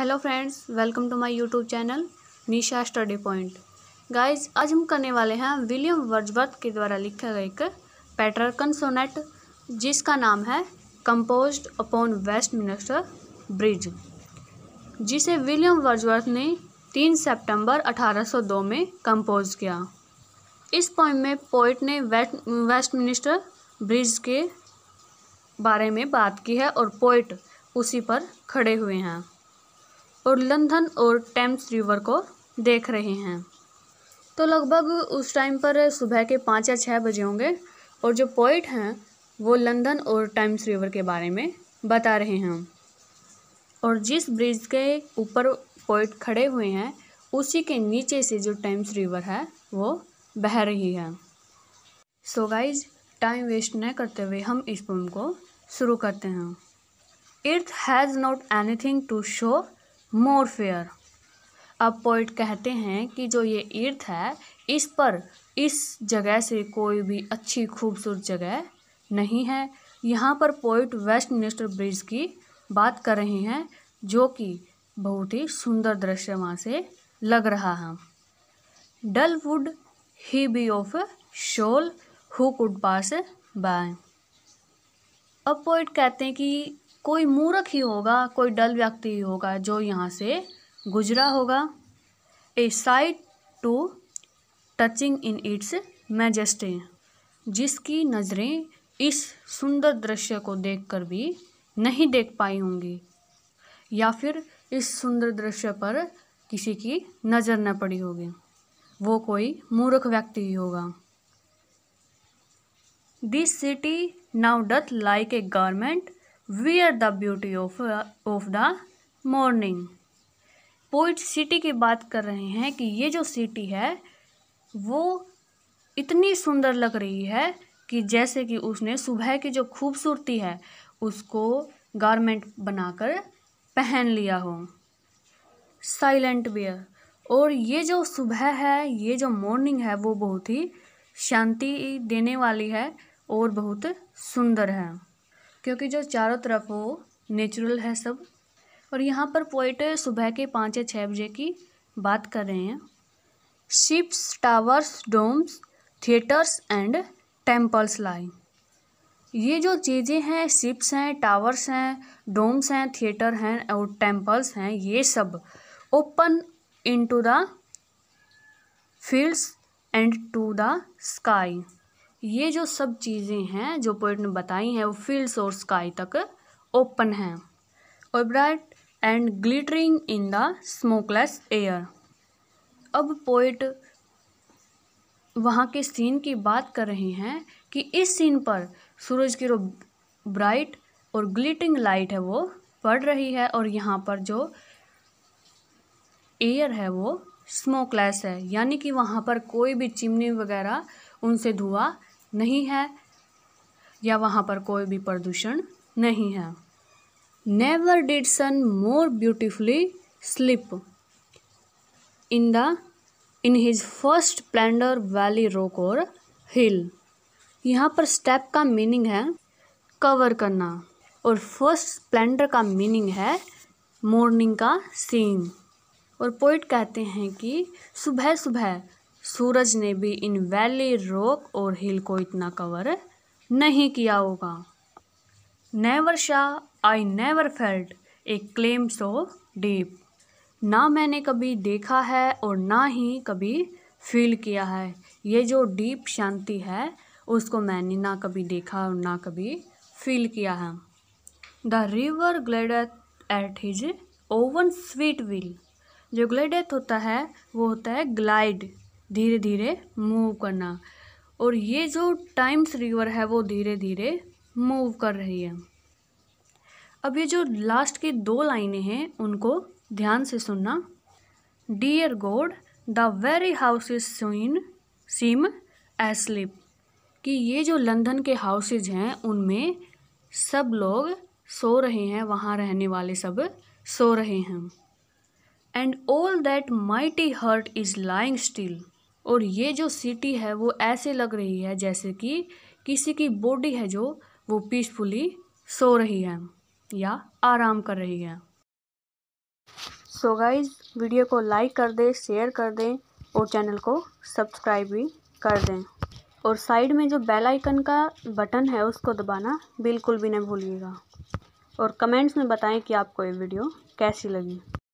hello friends welcome to my YouTube channel Nisha study point guys आज हम करने वाले हैं विलियम वर्जवर्थ के द्वारा लिखा गया एक पैटर्कन सोनेट जिसका नाम है composed upon Westminster bridge जिसे विलियम वर्जवर्थ ने 3 सितंबर 1802 में कंपोज किया इस पॉइंट में पोइट ने वेस्ट वेस्ट मिनिस्टर ब्रिज के बारे में बात की है और पोइट उसी पर खड़े हुए हैं और लंदन और टेम्स रिवर को देख रहे हैं तो लगभग उस टाइम पर सुबह के पाँच या छः बजे होंगे और जो पोइट हैं वो लंदन और टाइम्स रिवर के बारे में बता रहे हैं और जिस ब्रिज के ऊपर पोइट खड़े हुए हैं उसी के नीचे से जो टाइम्स रिवर है वो बह रही है सो गाइज टाइम वेस्ट न करते हुए हम इस पोम को शुरू करते हैं earth has not anything to show more fair अब पोइट कहते हैं कि जो ये इर्थ है इस पर इस जगह से कोई भी अच्छी खूबसूरत जगह नहीं है यहाँ पर पोइट वेस्ट मिनिस्टर ब्रिज की बात कर रहे हैं जो कि बहुत ही सुंदर दृश्य वहाँ से लग रहा है dull would he be of soul who could pass by अब पोइट कहते हैं कि कोई मूर्ख ही होगा कोई डल व्यक्ति ही होगा जो यहाँ से गुजरा होगा a sight too touching in its majesty जिसकी नज़रें इस सुंदर दृश्य को देखकर भी नहीं देख पाई होंगी या फिर इस सुंदर दृश्य पर किसी की नज़र न पड़ी होगी वो कोई मूर्ख व्यक्ति ही होगा this city now doth like a garment wear the beauty of of the morning poet city की बात कर रहे हैं कि ये जो सिटी है वो इतनी सुंदर लग रही है कि जैसे कि उसने सुबह की जो खूबसूरती है उसको गारमेंट बनाकर पहन लिया हो साइलेंट वेयर और ये जो सुबह है ये जो मॉर्निंग है वो बहुत ही शांति देने वाली है और बहुत सुंदर है क्योंकि जो चारों तरफ वो नेचुरल है सब और यहाँ पर पोइट सुबह के पाँच या छः बजे की बात कर रहे हैं ships towers domes theatres and temples line ये जो चीज़ें हैं शिप्स हैं टावर्स हैं डोम्स हैं थिएटर हैं और टेम्पल्स हैं ये सब open into the fields and to the sky ये जो सब चीज़ें हैं जो पोइट ने बताई हैं वो फील्ड और स्काई तक ओपन हैं और bright and glittering in the smokeless air अब पोइट वहाँ के सीन की बात कर रहे हैं कि इस सीन पर सूरज की जो ब्राइट और ग्लिटिंग लाइट है वो पड़ रही है और यहाँ पर जो एयर है वो स्मोकलेस है यानी कि वहाँ पर कोई भी चिमनी वगैरह उनसे धुआं नहीं है या वहाँ पर कोई भी प्रदूषण नहीं है never did sun more beautifully steep in the in his first splendour valley rock or हिल यहाँ पर स्टेप का मीनिंग है कवर करना और फर्स्ट स्प्लेंडर का मीनिंग है मॉर्निंग का सीन और पोइट कहते हैं कि सुबह सुबह सूरज ने भी इन वैली रॉक और हिल को इतना कवर नहीं किया होगा never saw I never felt a calm so deep ना मैंने कभी देखा है और ना ही कभी फील किया है ये जो डीप शांति है उसको मैंने ना कभी देखा और ना कभी फील किया है the river glideth at his own sweet will जो ग्लेडेथ होता है वो होता है ग्लाइड धीरे धीरे मूव करना और ये जो टाइम्स रिवर है वो धीरे धीरे मूव कर रही है अब ये जो लास्ट की दो लाइनें हैं उनको ध्यान से सुनना dear God the very houses seem seem asleep कि ये जो लंदन के हाउसेज हैं उनमें सब लोग सो रहे हैं वहाँ रहने वाले सब सो रहे हैं and all that mighty heart is lying still और ये जो सिटी है वो ऐसे लग रही है जैसे कि किसी की बॉडी है जो वो पीसफुली सो रही है या आराम कर रही है सो so गाइज वीडियो को लाइक कर दें शेयर कर दें और चैनल को सब्सक्राइब भी कर दें और साइड में जो बेल आइकन का बटन है उसको दबाना बिल्कुल भी ना भूलिएगा और कमेंट्स में बताएं कि आपको ये वीडियो कैसी लगी